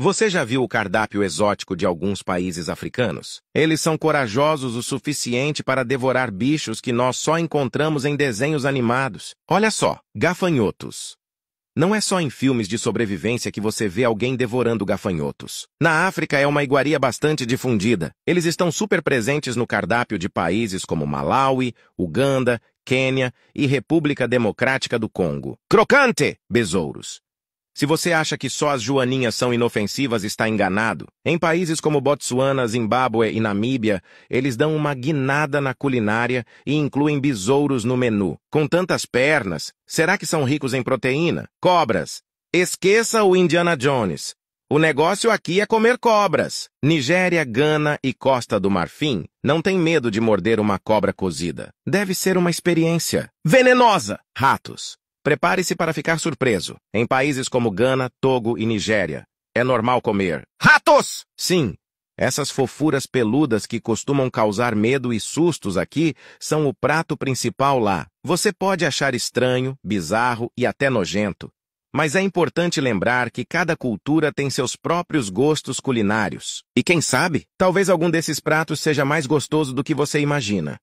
Você já viu o cardápio exótico de alguns países africanos? Eles são corajosos o suficiente para devorar bichos que nós só encontramos em desenhos animados. Olha só, gafanhotos. Não é só em filmes de sobrevivência que você vê alguém devorando gafanhotos. Na África é uma iguaria bastante difundida. Eles estão super presentes no cardápio de países como Malawi, Uganda, Quênia e República Democrática do Congo. Crocante! Besouros. Se você acha que só as joaninhas são inofensivas, está enganado. Em países como Botsuana, Zimbábue e Namíbia, eles dão uma guinada na culinária e incluem besouros no menu. Com tantas pernas, será que são ricos em proteína? Cobras. Esqueça o Indiana Jones. O negócio aqui é comer cobras. Nigéria, Gana e Costa do Marfim não tem medo de morder uma cobra cozida. Deve ser uma experiência venenosa. Ratos. Prepare-se para ficar surpreso. Em países como Gana, Togo e Nigéria, é normal comer ratos! Sim, essas fofuras peludas que costumam causar medo e sustos aqui são o prato principal lá. Você pode achar estranho, bizarro e até nojento. Mas é importante lembrar que cada cultura tem seus próprios gostos culinários. E quem sabe, talvez algum desses pratos seja mais gostoso do que você imagina.